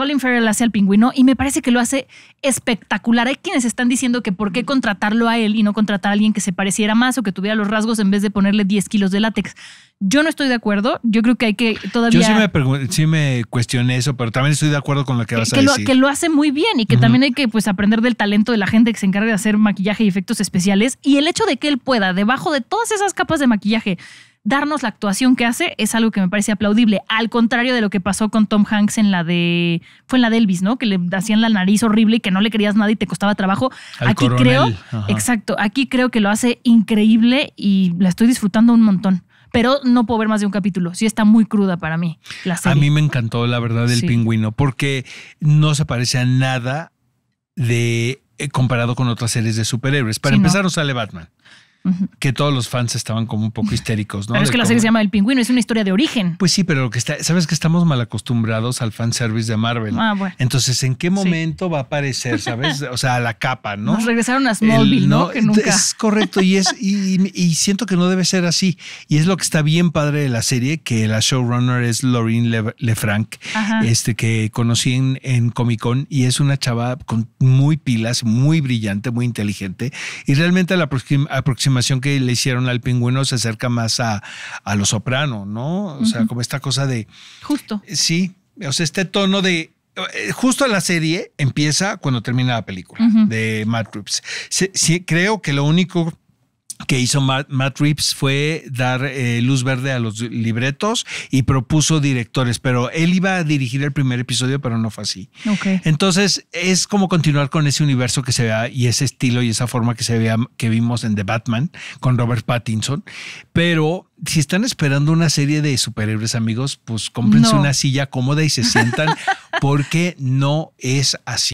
Colin Farrell hace al pingüino y me parece que lo hace espectacular. Hay quienes están diciendo que por qué contratarlo a él y no contratar a alguien que se pareciera más o que tuviera los rasgos en vez de ponerle 10 kilos de látex. Yo no estoy de acuerdo. Yo creo que hay que todavía. Yo sí me, cuestioné eso, pero también estoy de acuerdo con lo que, que vas a que decir. Lo, que lo hace muy bien y que también hay que pues, aprender del talento de la gente que se encarga de hacer maquillaje y efectos especiales. Y el hecho de que él pueda, debajo de todas esas capas de maquillaje, darnos la actuación que hace es algo que me parece aplaudible, al contrario de lo que pasó con Tom Hanks en la de, fue en la de Elvis, ¿no? Que le hacían la nariz horrible y que no le querías nada y te costaba trabajo. aquí creo, exacto, aquí creo que lo hace increíble y la estoy disfrutando un montón pero no puedo ver más de un capítulo. Sí está muy cruda para mí la serie. A mí me encantó, la verdad, del pingüino, porque no se parece a nada de eh, comparado con otras series de superhéroes. Para empezar, os sale Batman que todos los fans estaban como un poco histéricos, ¿no? Pero es que la serie se llama El Pingüino, es una historia de origen. Pues sí, pero lo que está, sabes que estamos mal acostumbrados al fanservice de Marvel. Ah, bueno. Entonces, ¿en qué momento va a aparecer, sabes? O sea, la capa, ¿no? Nos regresaron a Smallville, ¿no? Que nunca... Es correcto y es y, siento que no debe ser así. Y es lo que está bien padre de la serie, que la showrunner es Laureen Lefranc, este que conocí en, Comic Con y es una chava con muy pilas, muy brillante, muy inteligente y realmente la próxima que le hicieron al pingüino se acerca más a, a lo soprano, ¿no? O sea, como esta cosa de... Justo. Sí, o sea, este tono de eh, justo la serie empieza cuando termina la película de Matt creo que lo único que hizo Matt, Reeves fue dar eh, luz verde a los libretos y propuso directores, pero él iba a dirigir el primer episodio, pero no fue así. Entonces es como continuar con ese universo que se vea y ese estilo y esa forma que se vea que vimos en The Batman con Robert Pattinson, pero si están esperando una serie de superhéroes, amigos, pues cómprense una silla cómoda y se sientan porque no es así.